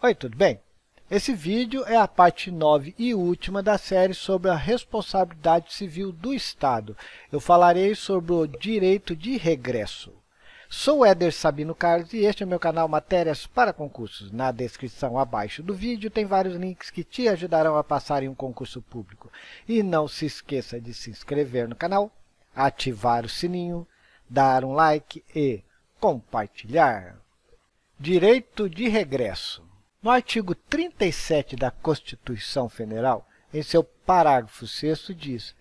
Oi, tudo bem? Esse vídeo é a parte 9 e última da série sobre a responsabilidade civil do Estado. Eu falarei sobre o direito de regresso. Sou Éder Sabino Carlos e este é o meu canal Matérias para Concursos. Na descrição abaixo do vídeo tem vários links que te ajudarão a passar em um concurso público. E não se esqueça de se inscrever no canal, ativar o sininho, dar um like e compartilhar. Direito de regresso. No artigo 37 da Constituição Federal, em seu parágrafo 6 diz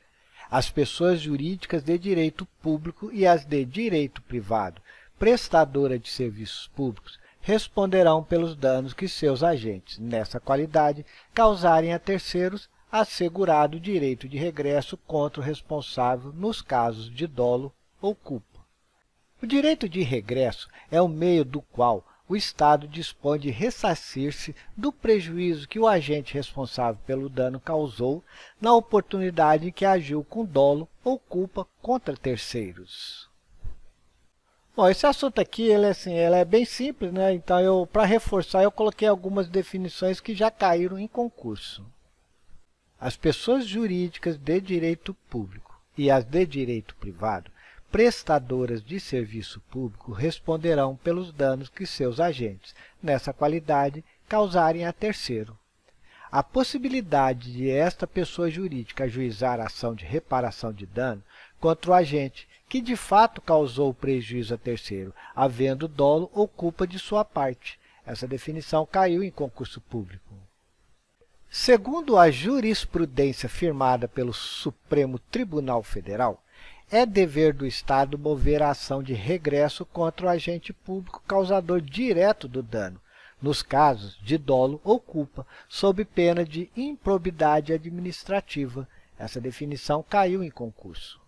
as pessoas jurídicas de direito público e as de direito privado, prestadora de serviços públicos, responderão pelos danos que seus agentes, nessa qualidade, causarem a terceiros, assegurado o direito de regresso contra o responsável nos casos de dolo ou culpa. O direito de regresso é o meio do qual o Estado dispõe de ressarcir-se do prejuízo que o agente responsável pelo dano causou na oportunidade em que agiu com dolo ou culpa contra terceiros. Bom, esse assunto aqui ele, assim, ele é bem simples, né? então para reforçar eu coloquei algumas definições que já caíram em concurso. As pessoas jurídicas de direito público e as de direito privado prestadoras de serviço público responderão pelos danos que seus agentes, nessa qualidade, causarem a terceiro. A possibilidade de esta pessoa jurídica ajuizar a ação de reparação de dano contra o agente que de fato causou prejuízo a terceiro, havendo dolo ou culpa de sua parte. Essa definição caiu em concurso público. Segundo a jurisprudência firmada pelo Supremo Tribunal Federal, é dever do Estado mover a ação de regresso contra o agente público causador direto do dano, nos casos de dolo ou culpa, sob pena de improbidade administrativa. Essa definição caiu em concurso.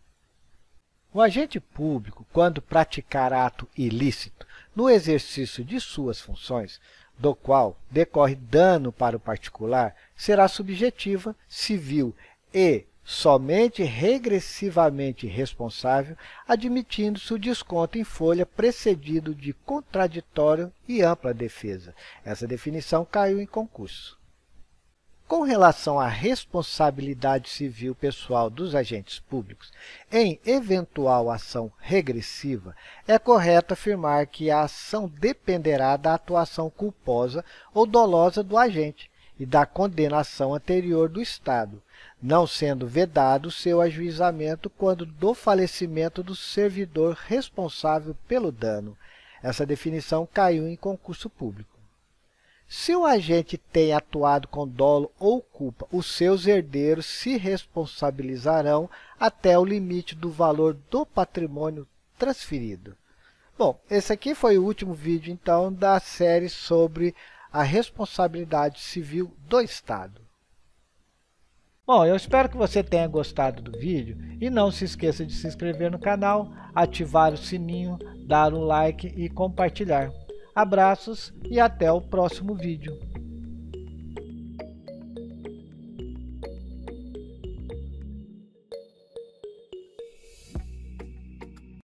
O agente público, quando praticar ato ilícito no exercício de suas funções, do qual decorre dano para o particular, será subjetiva, civil e somente regressivamente responsável, admitindo-se o desconto em folha precedido de contraditório e ampla defesa. Essa definição caiu em concurso. Com relação à responsabilidade civil pessoal dos agentes públicos, em eventual ação regressiva, é correto afirmar que a ação dependerá da atuação culposa ou dolosa do agente, e da condenação anterior do Estado, não sendo vedado seu ajuizamento quando do falecimento do servidor responsável pelo dano. Essa definição caiu em concurso público. Se o agente tem atuado com dolo ou culpa, os seus herdeiros se responsabilizarão até o limite do valor do patrimônio transferido. Bom, esse aqui foi o último vídeo, então, da série sobre a responsabilidade civil do Estado. Bom, eu espero que você tenha gostado do vídeo e não se esqueça de se inscrever no canal, ativar o sininho, dar um like e compartilhar. Abraços e até o próximo vídeo.